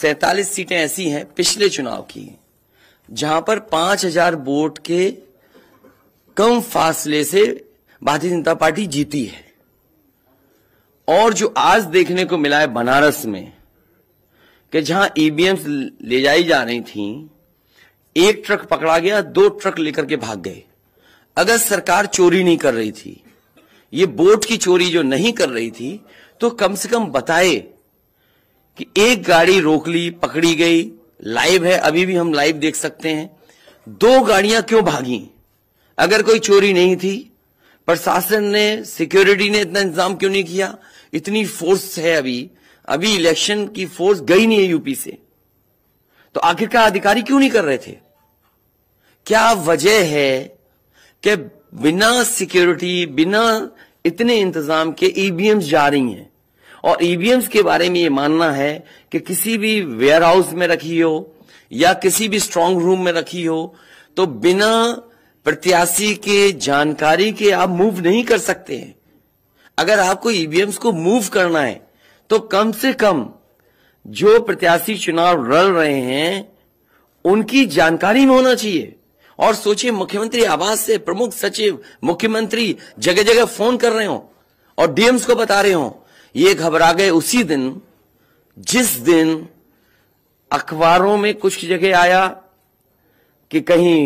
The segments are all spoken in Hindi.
सैतालीस सीटें ऐसी हैं पिछले चुनाव की जहां पर पांच हजार वोट के कम फासले से भारतीय जनता पार्टी जीती है और जो आज देखने को मिला है बनारस में कि जहां ईवीएम e ले जाई जा रही थी एक ट्रक पकड़ा गया दो ट्रक लेकर के भाग गए अगर सरकार चोरी नहीं कर रही थी ये वोट की चोरी जो नहीं कर रही थी तो कम से कम बताए कि एक गाड़ी रोक ली पकड़ी गई लाइव है अभी भी हम लाइव देख सकते हैं दो गाड़ियां क्यों भागी अगर कोई चोरी नहीं थी प्रशासन ने सिक्योरिटी ने इतना इंतजाम क्यों नहीं किया इतनी फोर्स है अभी अभी इलेक्शन की फोर्स गई नहीं है यूपी से तो आखिरकार अधिकारी क्यों नहीं कर रहे थे क्या वजह है कि बिना सिक्योरिटी बिना इतने इंतजाम के ईवीएम जा रही हैं और ईवीएम्स e के बारे में ये मानना है कि किसी भी वेयर हाउस में रखी हो या किसी भी स्ट्रांग रूम में रखी हो तो बिना प्रत्याशी के जानकारी के आप मूव नहीं कर सकते हैं अगर आपको ईवीएम्स e को मूव करना है तो कम से कम जो प्रत्याशी चुनाव लड़ रहे हैं उनकी जानकारी में होना चाहिए और सोचिए मुख्यमंत्री आवास से प्रमुख सचिव मुख्यमंत्री जगह जगह फोन कर रहे हो और डीएम्स को बता रहे हो ये घबरा गए उसी दिन जिस दिन अखबारों में कुछ जगह आया कि कहीं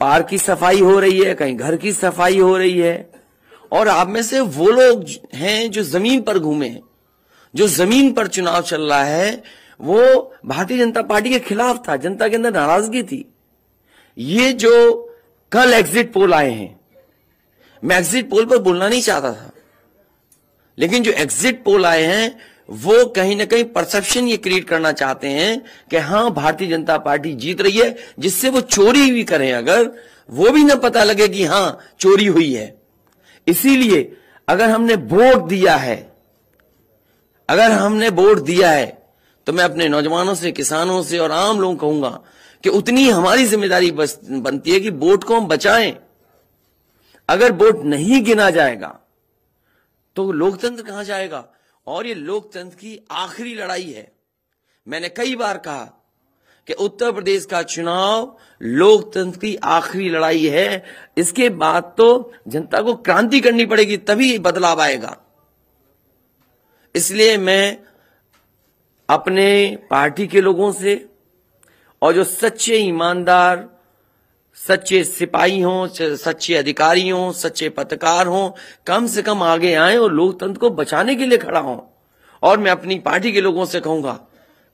पार्क की सफाई हो रही है कहीं घर की सफाई हो रही है और आप में से वो लोग हैं जो जमीन पर घूमे हैं जो जमीन पर चुनाव चल रहा है वो भारतीय जनता पार्टी के खिलाफ था जनता के अंदर नाराजगी थी ये जो कल एग्जिट पोल आए हैं मैं एग्जिट पोल पर बोलना नहीं चाहता था लेकिन जो एग्जिट पोल आए हैं वो कहीं ना कहीं परसेप्शन ये क्रिएट करना चाहते हैं कि हां भारतीय जनता पार्टी जीत रही है जिससे वो चोरी भी करें अगर वो भी ना पता लगे कि हां चोरी हुई है इसीलिए अगर हमने वोट दिया है अगर हमने वोट दिया है तो मैं अपने नौजवानों से किसानों से और आम लोगों कहूंगा कि उतनी हमारी जिम्मेदारी बनती है कि वोट को हम बचाएं अगर वोट नहीं गिना जाएगा तो लोकतंत्र कहां जाएगा और ये लोकतंत्र की आखिरी लड़ाई है मैंने कई बार कहा कि उत्तर प्रदेश का चुनाव लोकतंत्र की आखिरी लड़ाई है इसके बाद तो जनता को क्रांति करनी पड़ेगी तभी बदलाव आएगा इसलिए मैं अपने पार्टी के लोगों से और जो सच्चे ईमानदार सच्चे सिपाही हों सच्चे अधिकारी हों सच्चे पत्रकार हों कम से कम आगे आए और लोकतंत्र को बचाने के लिए खड़ा हों और मैं अपनी पार्टी के लोगों से कहूंगा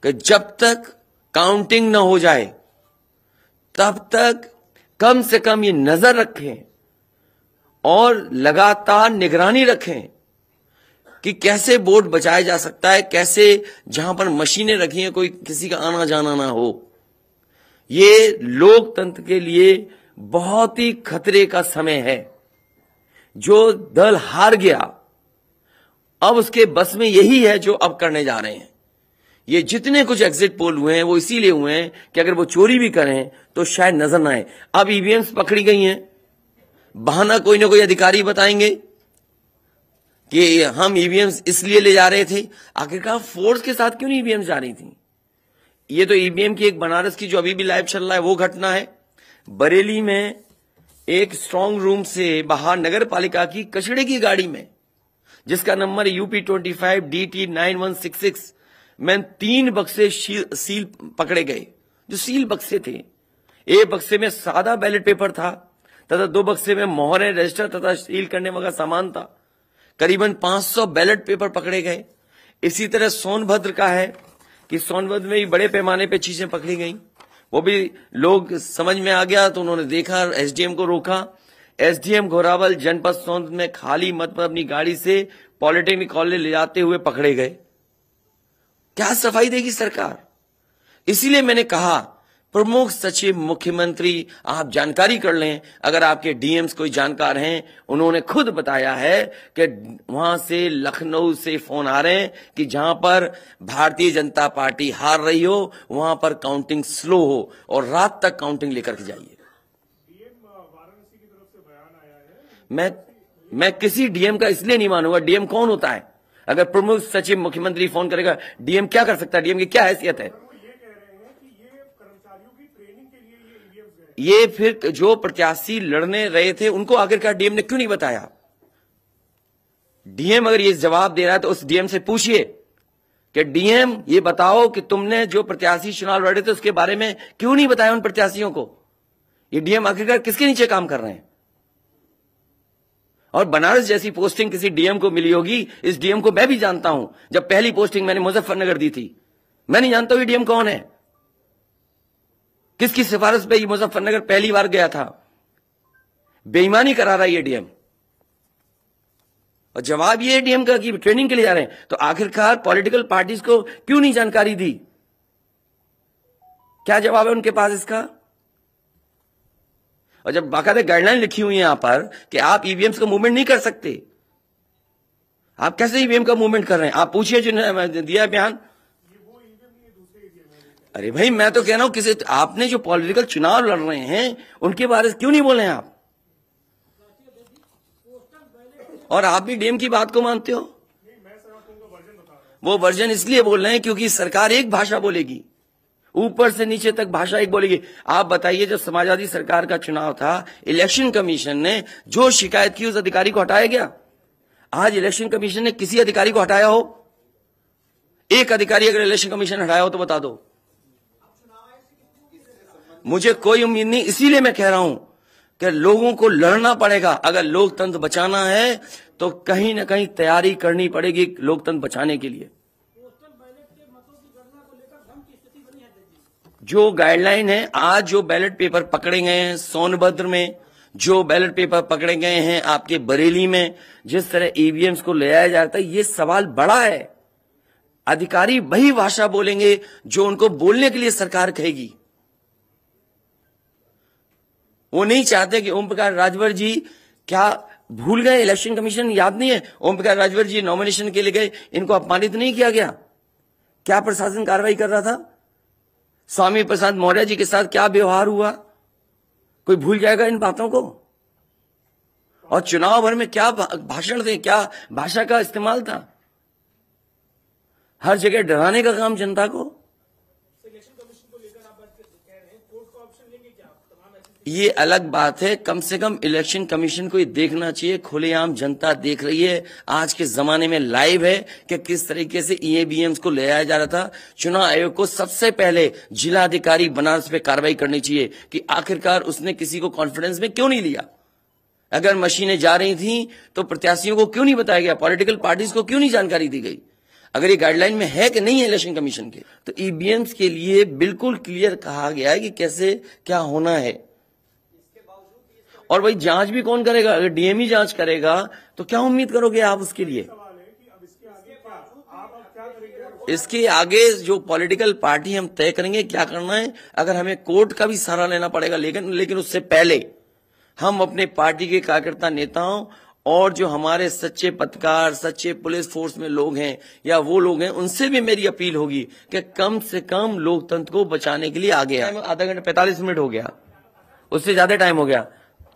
कि जब तक काउंटिंग न हो जाए तब तक कम से कम ये नजर रखें और लगातार निगरानी रखें कि कैसे वोट बचाया जा सकता है कैसे जहां पर मशीनें रखी हैं कोई किसी का आना जाना ना हो ये लोकतंत्र के लिए बहुत ही खतरे का समय है जो दल हार गया अब उसके बस में यही है जो अब करने जा रहे हैं ये जितने कुछ एग्जिट पोल हुए हैं वो इसीलिए हुए हैं कि अगर वो चोरी भी करें तो शायद नजर ना आए अब ईवीएम्स e पकड़ी गई हैं बहाना कोई ना कोई अधिकारी बताएंगे कि हम ईवीएम्स e इसलिए ले जा रहे थे आखिरकार फोर्स के साथ क्यों नहीं ईवीएम्स e जा रही थी ये तो ईवीएम e की एक बनारस की जो अभी भी लाइव चल रहा है वो घटना है बरेली में एक स्ट्रांग रूम से बाहर नगर पालिका की कचड़े की गाड़ी में जिसका number UP twenty five D T nine one six six में तीन बक्से सील पकड़े गए जो सील बक्से थे एक बक्से में सादा बैलेट पेपर था तथा दो बक्से में मोहरे रजिस्टर तथा सील करने वाला सामान था करीबन 500 बैलेट पेपर पकड़े गए इसी तरह सोनभद्र का है कि सोनभद्र में भी बड़े पैमाने पे चीजें पकड़ी गई वो भी लोग समझ में आ गया तो उन्होंने देखा एसडीएम को रोका एसडीएम घोरावल जनपद सोनभद्र में खाली मत पर अपनी गाड़ी से पॉलिटेक्निक कॉलेज ले जाते हुए पकड़े गए क्या सफाई देगी सरकार इसीलिए मैंने कहा प्रमुख सचिव मुख्यमंत्री आप जानकारी कर लें अगर आपके डीएम्स कोई जानकार हैं उन्होंने खुद बताया है कि वहां से लखनऊ से फोन आ रहे हैं कि जहां पर भारतीय जनता पार्टी हार रही हो वहां पर काउंटिंग स्लो हो और रात तक काउंटिंग लेकर के जाइए मैं मैं किसी डीएम का इसलिए नहीं मानूंगा डीएम कौन होता है अगर प्रमुख सचिव मुख्यमंत्री फोन करेगा डीएम क्या कर सकता है डीएम की क्या हैसियत है ये फिर जो प्रत्याशी लड़ने रहे थे उनको आखिरकार डीएम ने क्यों नहीं बताया डीएम अगर ये जवाब दे रहा है तो उस डीएम से पूछिए कि डीएम ये बताओ कि तुमने जो प्रत्याशी चुनाव लड़ रहे थे उसके बारे में क्यों नहीं बताया उन प्रत्याशियों को ये डीएम आखिरकार किसके नीचे काम कर रहे हैं और बनारस जैसी पोस्टिंग किसी डीएम को मिली होगी इस डीएम को मैं भी जानता हूं जब पहली पोस्टिंग मैंने मुजफ्फरनगर दी थी मैं नहीं जानता हूं डीएम कौन है किसकी सिफारिश पे ये मुजफ्फरनगर पहली बार गया था बेईमानी करा रहा है ये डीएम और जवाब ये डीएम का कि ट्रेनिंग के लिए जा रहे हैं तो आखिरकार पॉलिटिकल पार्टीज को क्यों नहीं जानकारी दी क्या जवाब है उनके पास इसका और जब बाकायदा गाइडलाइन लिखी हुई है यहां पर कि आप ईवीएम e का मूवमेंट नहीं कर सकते आप कैसे ईवीएम e का मूवमेंट कर रहे हैं आप पूछिए जिन्होंने दिया बयान अरे भाई मैं तो कह रहा हूं किसी आपने जो पॉलिटिकल चुनाव लड़ रहे हैं उनके बारे में क्यों नहीं बोले आप और आप भी डीएम की बात को मानते हो वो वर्जन इसलिए बोल रहे हैं क्योंकि सरकार एक भाषा बोलेगी ऊपर से नीचे तक भाषा एक बोलेगी आप बताइए जब समाजवादी सरकार का चुनाव था इलेक्शन कमीशन ने जो शिकायत की उस अधिकारी को हटाया गया आज इलेक्शन कमीशन ने किसी अधिकारी को हटाया हो एक अधिकारी अगर इलेक्शन कमीशन हटाया हो तो बता दो मुझे कोई उम्मीद नहीं इसीलिए मैं कह रहा हूं कि लोगों को लड़ना पड़ेगा अगर लोकतंत्र बचाना है तो कहीं ना कहीं तैयारी करनी पड़ेगी लोकतंत्र बचाने के लिए जो गाइडलाइन है आज जो बैलेट पेपर पकड़े गए हैं सोनभद्र में जो बैलेट पेपर पकड़े गए हैं आपके बरेली में जिस तरह ईवीएम e को ले आया जाता है ये सवाल बड़ा है अधिकारी वही भाषा बोलेंगे जो उनको बोलने के लिए सरकार कहेगी वो नहीं चाहते कि ओम प्रकाश राजभर जी क्या भूल गए इलेक्शन कमीशन याद नहीं है ओम प्रकाश राजभर जी नॉमिनेशन के लिए गए इनको अपमानित नहीं किया गया क्या प्रशासन कार्रवाई कर रहा था स्वामी प्रसाद मौर्य जी के साथ क्या व्यवहार हुआ कोई भूल जाएगा इन बातों को और चुनाव भर में क्या भाषण थे क्या भाषा का इस्तेमाल था हर जगह डराने का काम जनता को ये अलग बात है कम से कम इलेक्शन कमीशन को ये देखना चाहिए खुलेआम जनता देख रही है आज के जमाने में लाइव है कि किस तरीके से ईएबीएम को ले आया जा रहा था चुनाव आयोग को सबसे पहले जिलाधिकारी बनारस पे कार्रवाई करनी चाहिए कि आखिरकार उसने किसी को कॉन्फिडेंस में क्यों नहीं लिया अगर मशीनें जा रही थी तो प्रत्याशियों को क्यों नहीं बताया गया पॉलिटिकल पार्टीज को क्यों नहीं जानकारी दी गई अगर ये गाइडलाइन में है कि नहीं है इलेक्शन कमीशन के तो ईवीएम के लिए बिल्कुल क्लियर कहा गया है कि कैसे क्या होना है और भाई जांच भी कौन करेगा अगर डीएम ही जांच करेगा तो क्या उम्मीद करोगे आप उसके लिए इसके आगे जो पॉलिटिकल पार्टी हम तय करेंगे क्या करना है अगर हमें कोर्ट का भी सहारा लेना पड़ेगा लेकिन लेकिन उससे पहले हम अपने पार्टी के कार्यकर्ता नेताओं और जो हमारे सच्चे पत्रकार सच्चे पुलिस फोर्स में लोग हैं या वो लोग हैं उनसे भी मेरी अपील होगी कि कम से कम लोकतंत्र को बचाने के लिए आगे आधा घंटा पैंतालीस मिनट हो गया उससे ज्यादा टाइम हो गया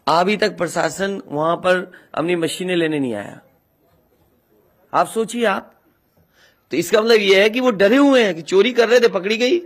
अभी तक प्रशासन वहां पर अपनी मशीनें लेने नहीं आया आप सोचिए आप तो इसका मतलब यह है कि वो डरे हुए हैं कि चोरी कर रहे थे पकड़ी गई